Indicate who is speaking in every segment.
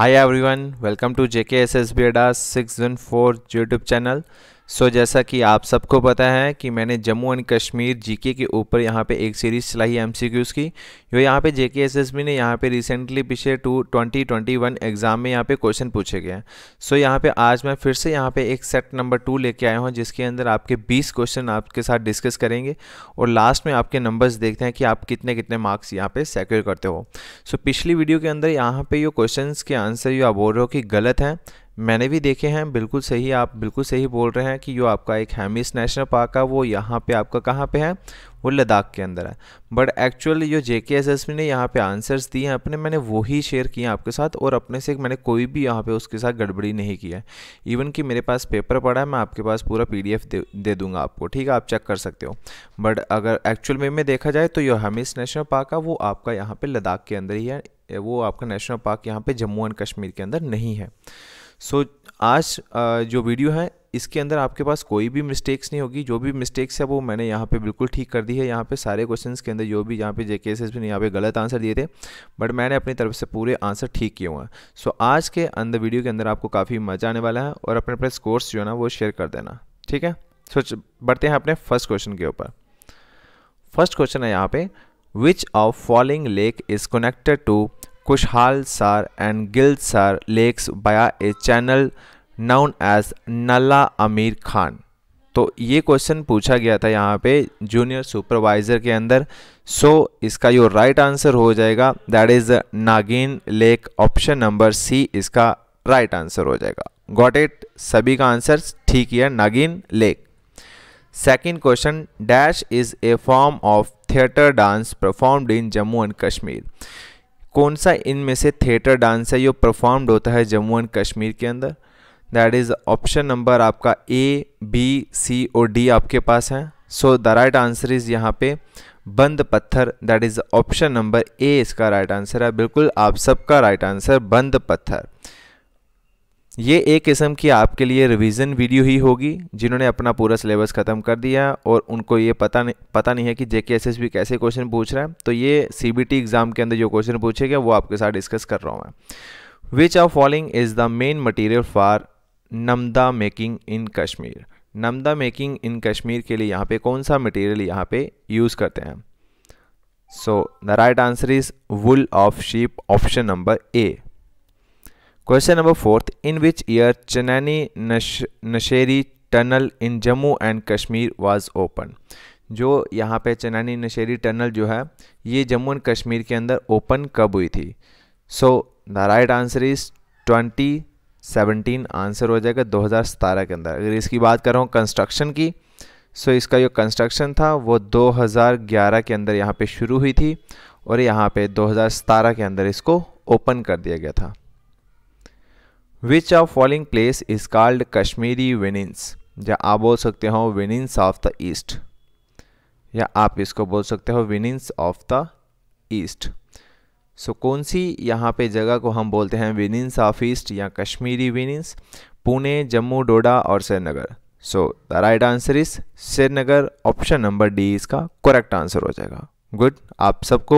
Speaker 1: Hi everyone, welcome to JKSSBADA's 614 YouTube channel. So so, जैसा कि आप सबको पता है कि मैंने जम्मू एंड कश्मीर जीके के ऊपर यहाँ पे एक सीरीज चलाई है एमसीक्यूज़ की जो यहाँ पे जेके एसएसबी ने यहाँ पे रिसेंटली पिछले two twenty twenty one exam में यहाँ पे क्वेश्चन पूछे गए हैं सो so, यहाँ पे आज मैं फिर से यहाँ पे एक सेट नंबर टू लेके आया हूँ जिसके अंदर आपके बीस क्वेश्चन आपके साथ डिस्कस करेंगे और लास्ट में आपके नंबर्स देखते हैं कि आप कितने कितने मार्क्स यहाँ पर सेक्योर करते हो सो so, पिछली वीडियो के अंदर यहाँ पर ये क्वेश्चन के आंसर यू आप बोल रहे हो कि गलत हैं मैंने भी देखे हैं बिल्कुल सही आप बिल्कुल सही बोल रहे हैं कि जो आपका एक हैमिस नेशनल पार्क है वो यहाँ पे आपका कहाँ पे है वो लद्दाख के अंदर है बट एक्चुअल जो जे के एस एस ने यहाँ पे आंसर्स दिए हैं अपने मैंने वो ही शेयर किए हैं आपके साथ और अपने से मैंने कोई भी यहाँ पे उसके साथ गड़बड़ी नहीं की है इवन कि मेरे पास पेपर पड़ा है मैं आपके पास पूरा पी डी एफ दे, दे दूंगा आपको ठीक है आप चेक कर सकते हो बट अगर एक्चुअल में में देखा जाए तो जो हमिस नेशनल पार्क है वो आपका यहाँ पर लद्दाख के अंदर ही है वो आपका नेशनल पार्क यहाँ पर जम्मू एंड कश्मीर के अंदर नहीं है सो so, आज जो वीडियो है इसके अंदर आपके पास कोई भी मिस्टेक्स नहीं होगी जो भी मिस्टेक्स है वो मैंने यहाँ पे बिल्कुल ठीक कर दी है यहाँ पे सारे क्वेश्चंस के अंदर जो भी यहाँ पे जे के एस यहाँ पे गलत आंसर दिए थे बट मैंने अपनी तरफ से पूरे आंसर ठीक किए हुए हैं सो आज के अंदर वीडियो के अंदर आपको काफ़ी मज़ा आने वाला है और अपने अपने स्कोर्स जो है ना वो शेयर कर देना ठीक है सो बढ़ते हैं अपने फर्स्ट क्वेश्चन के ऊपर फर्स्ट क्वेश्चन है यहाँ पे which of following lake is connected to Khushalsar and Gilsar lakes via a channel known as Nalla Amir Khan तो ये क्वेश्चन पूछा गया था यहाँ पे जूनियर सुपरवाइजर के अंदर सो so, इसका जो राइट आंसर हो जाएगा that is Nagin lake option number C इसका राइट आंसर हो जाएगा गॉट इट सभी का आंसर ठीक है Nagin lake second question dash is a form of theatre dance performed in Jammu and Kashmir कौन सा इनमें से थिएटर डांस है जो परफॉर्म्ड होता है जम्मू एंड कश्मीर के अंदर दैट इज़ ऑप्शन नंबर आपका ए बी सी और डी आपके पास है so the right answer is यहाँ पे Bhand Pather that is option number A इसका राइट right आंसर है बिल्कुल आप सबका राइट right आंसर बंद पत्थर ये एक किस्म की आपके लिए रिवीजन वीडियो ही होगी जिन्होंने अपना पूरा सिलेबस ख़त्म कर दिया और उनको ये पता नहीं पता नहीं है कि जेके एस कैसे क्वेश्चन पूछ रहा है तो ये सी एग्ज़ाम के अंदर जो क्वेश्चन पूछे गए वो आपके साथ डिस्कस कर रहा हूँ मैं which are following is the main material for namda making in Kashmir namda making in Kashmir के लिए यहाँ पे कौन सा मटेरियल यहाँ पे यूज़ करते हैं so the right answer is wool of sheep option number A question number fourth in which year Chenani Nashri tunnel in Jammu and Kashmir was open जो यहाँ पे चनैनी नशेरी टनल जो है ये जम्मू एंड कश्मीर के अंदर ओपन कब हुई थी so the right answer is twenty seventeen answer हो जाएगा 2017 के अंदर अगर इसकी बात करूँ कंस्ट्रक्शन की सो so इसका जो कंस्ट्रक्शन था वो 2011 के अंदर यहाँ पे शुरू हुई थी और यहाँ पे 2017 के अंदर इसको ओपन कर दिया गया था which of following place is called Kashmiri Venice या आप बोल सकते हो विनिंग्स ऑफ द ईस्ट या आप इसको बोल सकते हो Venice of the east so कौन सी यहाँ पे जगह को हम बोलते हैं विनिंग्स ऑफ ईस्ट या कश्मीरी विनिंग्स पुणे जम्मू डोडा और Srinagar so the right answer is Srinagar option number D इसका करेक्ट आंसर हो जाएगा गुड आप सबको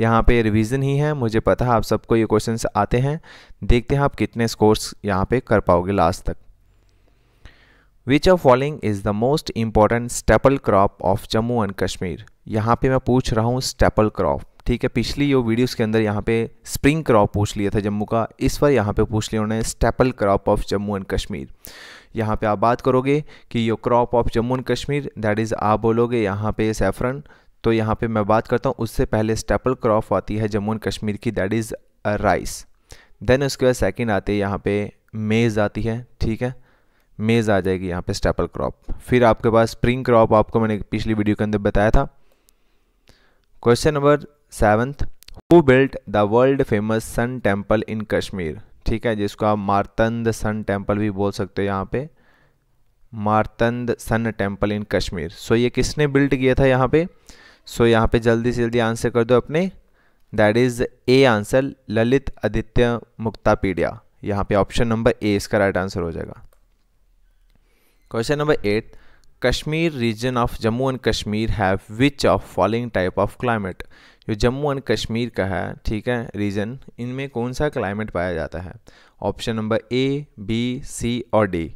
Speaker 1: यहाँ पे रिवीजन ही है मुझे पता है आप सबको ये क्वेश्चन आते हैं देखते हैं आप कितने स्कोर्स यहाँ पे कर पाओगे लास्ट तक which of following is the most important staple crop of Jammu and Kashmir यहाँ पे मैं पूछ रहा हूँ स्टेपल क्रॉप ठीक है पिछली यो वीडियोस के अंदर यहाँ पे स्प्रिंग क्रॉप पूछ लिया था जम्मू का इस बार यहाँ पे पूछ लिया उन्होंने staple crop of Jammu and Kashmir यहाँ पे आप बात करोगे कि यो crop of Jammu and Kashmir that is आप बोलोगे यहाँ पे सेफरन तो यहाँ पे मैं बात करता हूँ उससे पहले स्टेपल क्रॉप आती है जम्मू एंड कश्मीर की दैट इज़ राइस देन उसके बाद सेकेंड आते हैं यहाँ पे मेज़ आती है ठीक है मेज़ आ जाएगी यहाँ पे स्टेपल क्रॉप फिर आपके पास स्प्रिंग क्रॉप आपको मैंने पिछली वीडियो के अंदर बताया था question number seventh who built the world famous sun temple in Kashmir ठीक है जिसको आप मारतंद सन टेम्पल भी बोल सकते हो यहाँ पे मारतंद सन टेम्पल इन कश्मीर सो ये किसने बिल्ट किया था यहाँ पे सो so, यहाँ पे जल्दी से जल्दी आंसर कर दो अपने that is a answer Lalit Aditya Muktapida यहाँ पे ऑप्शन नंबर ए इसका राइट आंसर हो जाएगा question number eight Kashmir region of Jammu and Kashmir have which of following type of climate जो जम्मू एंड कश्मीर का है ठीक है रीजन इनमें कौन सा क्लाइमेट पाया जाता है option number A B C और डी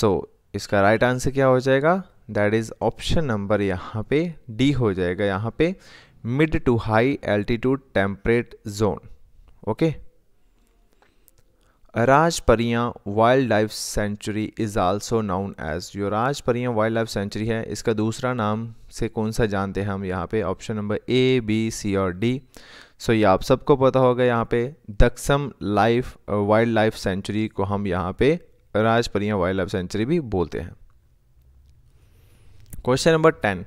Speaker 1: सो इसका राइट right आंसर क्या हो जाएगा दैट इज़ ऑप्शन नंबर यहाँ पे डी हो जाएगा यहाँ पे mid to high altitude temperate zone okay Rajparian wild life sanctuary is also known as जो राजपरिया वाइल्ड लाइफ सेंचुरी है इसका दूसरा नाम से कौन सा जानते हैं हम यहाँ पे option number A B C और डी सो ये आप सबको पता होगा यहाँ पे Daksum life wild life sanctuary को हम यहाँ पे राजपरिया वाइल्ड लाइफ सेंचुरी भी बोलते हैं question number ten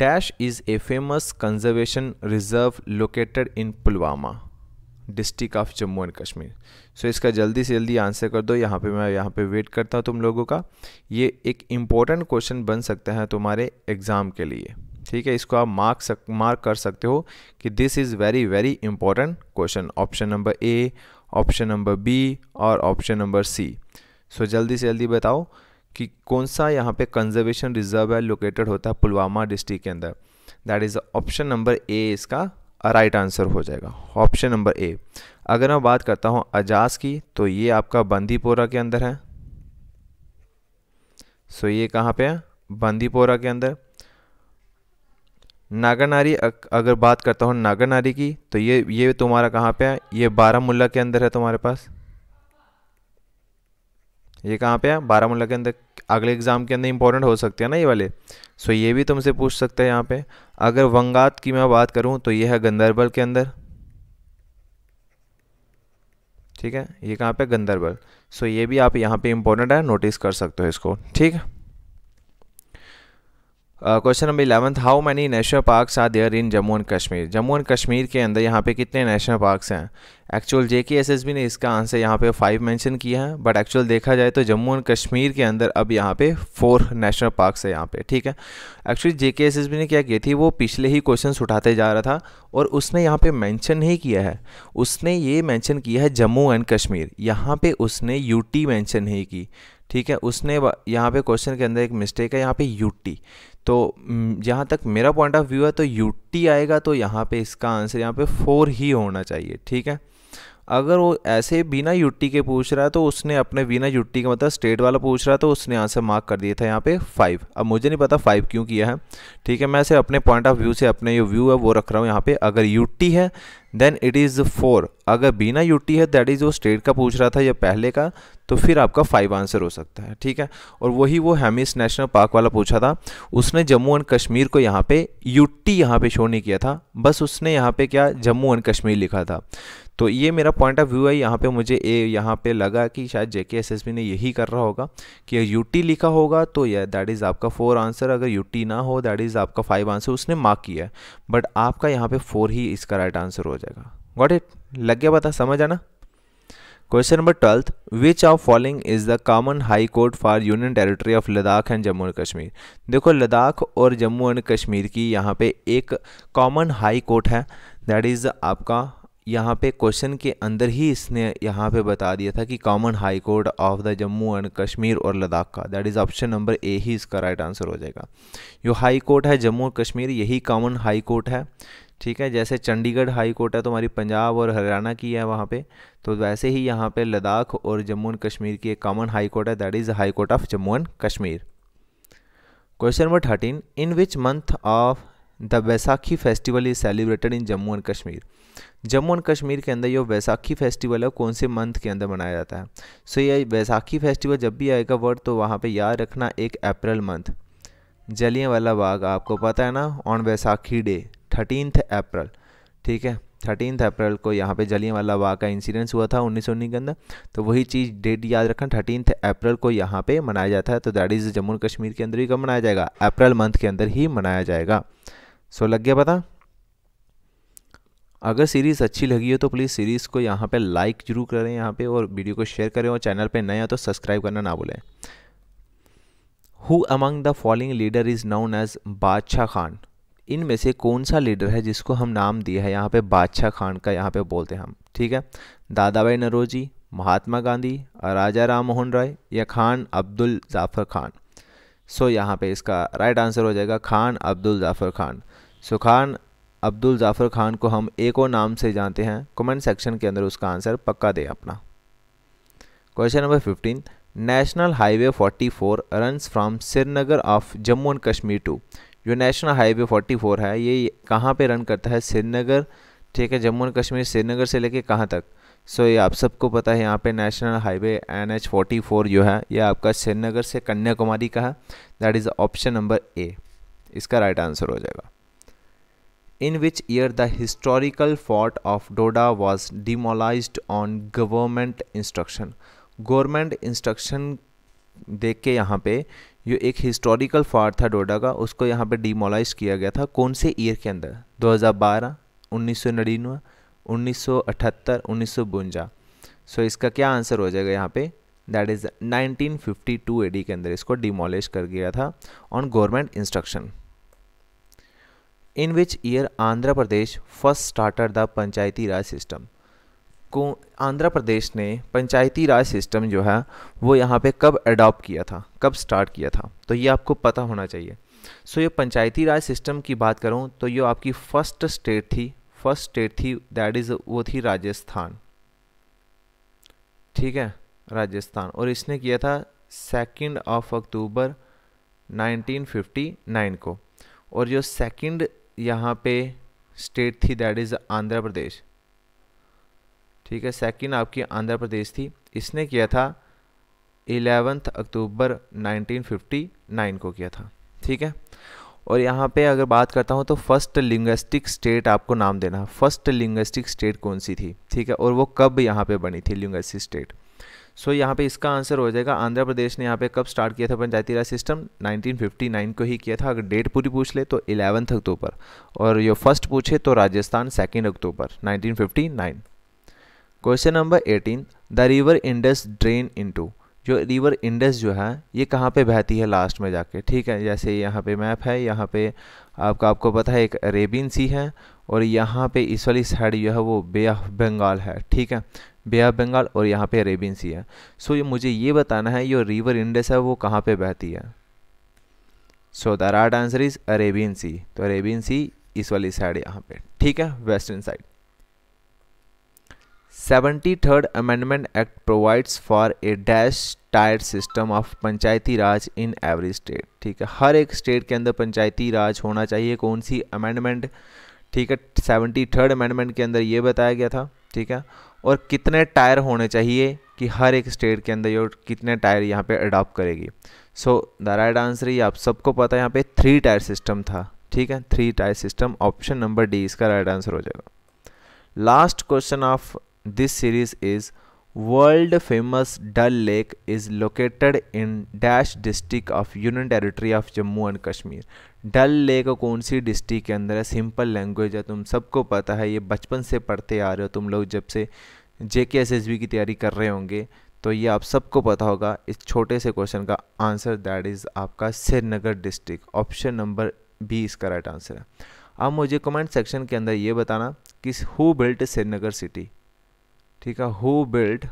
Speaker 1: dash is a famous conservation reserve located in Pulwama district of Jammu and Kashmir so इसका जल्दी से जल्दी आंसर कर दो यहाँ पे मैं यहाँ पे वेट करता हूँ तुम लोगों का ये एक इम्पॉर्टेंट क्वेश्चन बन सकता है तुम्हारे एग्ज़ाम के लिए ठीक है इसको आप मार्क सक मार्क कर सकते हो कि this is very very important question option number A option number B और ऑप्शन नंबर सी सो जल्दी से जल्दी बताओ कि कौन सा यहाँ पे कंजर्वेशन रिजर्व है लोकेटेड होता है पुलवामा डिस्ट्रिक्ट के अंदर that is option number A इसका राइट आंसर हो जाएगा ऑप्शन नंबर ए अगर मैं बात करता हूँ अजाज की तो ये आपका बंदीपोरा के अंदर है सो ये कहाँ पे है बंदीपोरा के अंदर नागानारी अगर बात करता हूँ नागानारी की तो ये ये तुम्हारा कहाँ पे है ये बारामूला के अंदर है तुम्हारे पास ये कहाँ पे है बारामूला के अंदर अगले एग्ज़ाम के अंदर इंपॉर्टेंट हो सकते हैं ना ये वाले सो ये भी तुमसे पूछ सकते हैं यहाँ पे अगर वंगात की मैं बात करूँ तो ये है गंदरबल के अंदर ठीक है ये कहाँ पे गंदरबल सो ये भी आप यहाँ पे इंपॉर्टेंट है नोटिस कर सकते हो इसको ठीक है question number eleventh how many national parks are there in Jammu and Kashmir Jammu and Kashmir के अंदर यहाँ पे कितने नेशनल पार्क्स हैं एक्चुअल जे ने इसका आंसर यहाँ पे फाइव मेंशन किया है बट एक्चुअल देखा जाए तो जम्मू एंड कश्मीर के अंदर अब यहाँ पे फोर नेशनल पार्क्स है यहाँ पे ठीक है एक्चुअली जे ने क्या किया थी वो पिछले ही क्वेश्चन उठाते जा रहा था और उसने यहाँ पे मेंशन नहीं किया है उसने ये मेंशन किया है जम्मू एंड कश्मीर यहाँ पे उसने यूटी मेंशन नहीं की ठीक है उसने यहाँ पे क्वेश्चन के अंदर एक मिस्टेक है यहाँ पे यू टी तो जहाँ तक मेरा पॉइंट ऑफ व्यू है तो यू टी आएगा तो यहाँ पे इसका आंसर यहाँ पे फोर ही होना चाहिए ठीक है अगर वो ऐसे बिना यूटी के पूछ रहा है तो उसने अपने बिना यूटी का मतलब स्टेट वाला पूछ रहा है तो उसने आंसर मार्क कर दिया था यहाँ पे फाइव अब मुझे नहीं पता फाइव क्यों किया है ठीक है मैं ऐसे अपने पॉइंट ऑफ व्यू से अपने जो व्यू है वो रख रहा हूँ यहाँ पे अगर यूटी है देन इट इज़ फोर अगर बिना यूटी है दैट इज़ वो स्टेट का पूछ रहा था या पहले का तो फिर आपका फाइव आंसर हो सकता है ठीक है और वही वो हैमिस नेशनल पार्क वाला पूछा था उसने जम्मू एंड कश्मीर को यहाँ पे यूटी यहाँ पे शो नहीं किया था बस उसने यहाँ पे क्या जम्मू एंड कश्मीर लिखा था तो ये मेरा पॉइंट ऑफ व्यू है यहाँ पे मुझे ए यहाँ पे लगा कि शायद जेके एस ने यही कर रहा होगा कि यू टी लिखा होगा तो यह दैट इज़ आपका फोर आंसर अगर यू टी ना हो दैट इज़ आपका फाइव आंसर उसने मार्क किया है बट आपका यहाँ पे फोर ही इसका राइट आंसर हो जाएगा गॉट इट लग गया पता समझ आना question number twelfth which of following is the common high court for union territory of Ladakh and Jammu and Kashmir देखो लद्दाख और जम्मू एंड कश्मीर की यहाँ पे एक कॉमन हाई कोर्ट है दैट इज़ आपका यहाँ पे क्वेश्चन के अंदर ही इसने यहाँ पे बता दिया था कि common high court of the Jammu and Kashmir और लद्दाख का that is option number A ही इसका राइट आंसर हो जाएगा जो हाई कोर्ट है जम्मू और कश्मीर यही कॉमन हाई कोर्ट है ठीक है जैसे चंडीगढ़ हाई कोर्ट है तो हमारी पंजाब और हरियाणा की है वहाँ पे तो वैसे ही यहाँ पे लद्दाख और जम्मू एंड कश्मीर की एक कॉमन हाई कोर्ट है that is high court of Jammu and Kashmir question number thirteen in which month of the Baisakhi festival is celebrated in Jammu and Kashmir Jammu and Kashmir के अंदर ये वैसाखी फेस्टिवल है कौन से मंथ के अंदर मनाया जाता है सो ये वैसाखी फेस्टिवल जब भी आएगा वर्ड तो वहाँ पर याद रखना एक अप्रैल मंथ जलिया वाला बाग आपको पता है ना on Vaisakhi day thirteenth April ठीक है थर्टीनथ अप्रैल को यहाँ पे वाला बाग का इंसिडेंस हुआ था उन्नीस सौ के अंदर तो वही चीज़ डेट याद रखना थर्टीनथ अप्रैल को यहाँ पे मनाया जाता है तो दैट इज़ जम्मू कश्मीर के अंदर ही कब मनाया जाएगा अप्रैल मंथ के अंदर ही मनाया जाएगा सो लग गया पता अगर सीरीज़ अच्छी लगी हो तो प्लीज़ सीरीज़ को यहाँ पे लाइक जरूर करें यहाँ पे और वीडियो को शेयर करें और चैनल पे नए हो तो सब्सक्राइब करना ना भूलें who among the following leader is known as Badshah Khan इन में से कौन सा लीडर है जिसको हम नाम दिया है यहाँ पे बादशाह खान का यहाँ पे बोलते हैं हम ठीक है दादा भाई नरोजी महात्मा गांधी राजा राम मोहन राय या खान अब्दुल जाफ़र खान सो यहाँ पे इसका राइट आंसर हो जाएगा खान अब्दुल जाफ़र खान सो खान अब्दुल ज़ाफ़र खान को हम एक और नाम से जानते हैं कमेंट सेक्शन के अंदर उसका आंसर पक्का दे अपना question number fifteen national highway 44 four run from Srinagar of Jammu and Kashmir to जो नेशनल हाईवे 44 है ये कहाँ पे रन करता है श्रीनगर ठीक है जम्मू एंड कश्मीर श्रीनगर से लेके कहाँ तक सो so, ये आप सबको पता है यहाँ पे national highway N H forty four जो है ये आपका श्रीनगर से कन्याकुमारी का है that is option number A इसका राइट आंसर हो जाएगा in which year the historical fort of Doda was demolished on government instruction. Government instruction देख के यहाँ पे जो एक हिस्टोरिकल फार्ट था डोडा का उसको यहाँ पे डिमोलाइज किया गया था कौन से ईयर के अंदर 2012, हज़ार बारह उन्नीस सौ सो इसका क्या आंसर हो जाएगा यहाँ पे दैट इज़ 1952 एडी के अंदर इसको डिमोलिश कर गया था on government instruction in which year Andhra Pradesh first started the panchayati raj system को आंध्र प्रदेश ने पंचायती राज सिस्टम जो है वो यहाँ पे कब अडॉप्ट किया था कब स्टार्ट किया था तो ये आपको पता होना चाहिए सो so, ये पंचायती राज सिस्टम की बात करूँ तो ये आपकी फर्स्ट स्टेट थी फर्स्ट स्टेट थी दैट इज़ वो थी राजस्थान ठीक है राजस्थान और इसने किया था सेकेंड ऑफ अक्टूबर 1959 को और जो सेकंड यहाँ पे स्टेट थी दैट इज़ आंध्र प्रदेश ठीक है सेकंड आपकी आंध्र प्रदेश थी इसने किया था एलेवंथ अक्टूबर 1959 को किया था ठीक है और यहाँ पे अगर बात करता हूँ तो फर्स्ट लिंग्विस्टिक स्टेट आपको नाम देना फर्स्ट लिंग्विस्टिक स्टेट कौन सी थी ठीक है और वो कब यहाँ पे बनी थी लिंग्विस्टिक स्टेट सो so, यहाँ पे इसका आंसर हो जाएगा आंध्र प्रदेश ने यहाँ पे कब स्टार्ट किया था पंचायती राज सिस्टम 1959 को ही किया था अगर डेट पूरी पूछ ले तो इलेवंथ अक्टूबर और ये फर्स्ट पूछे तो Rajasthan second October 1959 question number 18 the river Indus drain into जो रिवर इंडस जो है ये कहाँ पे बहती है लास्ट में जाके ठीक है जैसे यहाँ पे मैप है यहाँ पे आपका आपको पता है एक अरेबियन सी है और यहाँ पे इस वाली साइड जो है वो बे ऑफ बंगाल है ठीक है बे ऑफ बंगाल और यहाँ पे अरेबियन सी है सो so, मुझे ये बताना है ये रिवर इंडस है वो कहाँ पे बहती है so the right answer is Arabian sea तो अरेबियन सी इस वाली साइड यहाँ पे ठीक है western side seventy third amendment act provides for a dash tier system of panchayati raj in every state ठीक है हर एक स्टेट के अंदर पंचायती राज होना चाहिए कौन सी अमेंडमेंट ठीक है सेवेंटी थर्ड अमेंडमेंट के अंदर ये बताया गया था ठीक है और कितने टायर होने चाहिए कि हर एक स्टेट के अंदर ये कितने टायर यहाँ पे अडॉप्ट करेगी सो द राइट आंसर ये आप सबको पता है यहाँ पे थ्री टायर सिस्टम था ठीक है three tier system option number D इसका राइट आंसर हो जाएगा last question of this series is world famous Dal lake is located in dash district of union territory of Jammu and Kashmir Dal lake कौन सी district के अंदर है सिंपल लैंग्वेज है तुम सबको पता है ये बचपन से पढ़ते आ रहे हो तुम लोग जब से जे के एस एस बी की तैयारी कर रहे होंगे तो ये आप सबको पता होगा इस छोटे से क्वेश्चन का आंसर दैट इज़ आपका Srinagar district option number B इसका राइट आंसर है अब मुझे कमेंट सेक्शन के अंदर ये बताना कि हु बिल्ट श्रीनगर सिटी ठीक है who build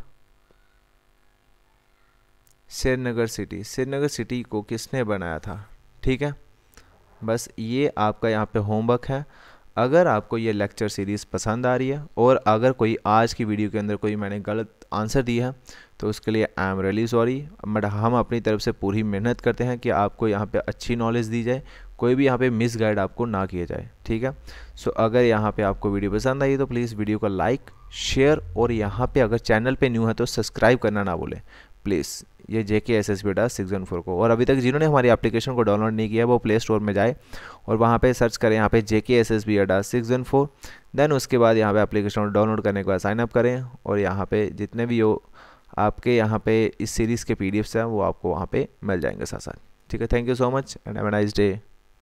Speaker 1: Srinagar city Srinagar city को किसने बनाया था ठीक है बस ये आपका यहाँ पे होमवर्क है अगर आपको ये लेक्चर सीरीज़ पसंद आ रही है और अगर कोई आज की वीडियो के अंदर कोई मैंने गलत आंसर दिया है तो उसके लिए I am really sorry but हम अपनी तरफ से पूरी मेहनत करते हैं कि आपको यहाँ पे अच्छी नॉलेज दी जाए कोई भी यहाँ पे मिस गाइड आपको ना किया जाए ठीक है सो so, अगर यहाँ पे आपको वीडियो पसंद आई तो प्लीज़ वीडियो को लाइक शेयर और यहाँ पे अगर चैनल पे न्यू है तो सब्सक्राइब करना ना भूलें प्लीज़ ये जेके एस एस बी डा सिक्स वन फोर को और अभी तक जिन्होंने हमारी एप्लीकेशन को डाउनलोड नहीं किया वो प्ले स्टोर में जाए और वहाँ पे सर्च करें यहाँ पे जेके एस एस बी डा सिक्स वन फोर देन उसके बाद यहाँ पे एप्लीकेशन को डाउनलोड करने के बाद साइनअप करें और यहाँ पे जितने भी हो आपके यहाँ पे इस सीरीज़ के पी डी एफ्स हैं वो आपको वहाँ पर मिल जाएंगे साथ साथ ठीक है thank you so much and have nice day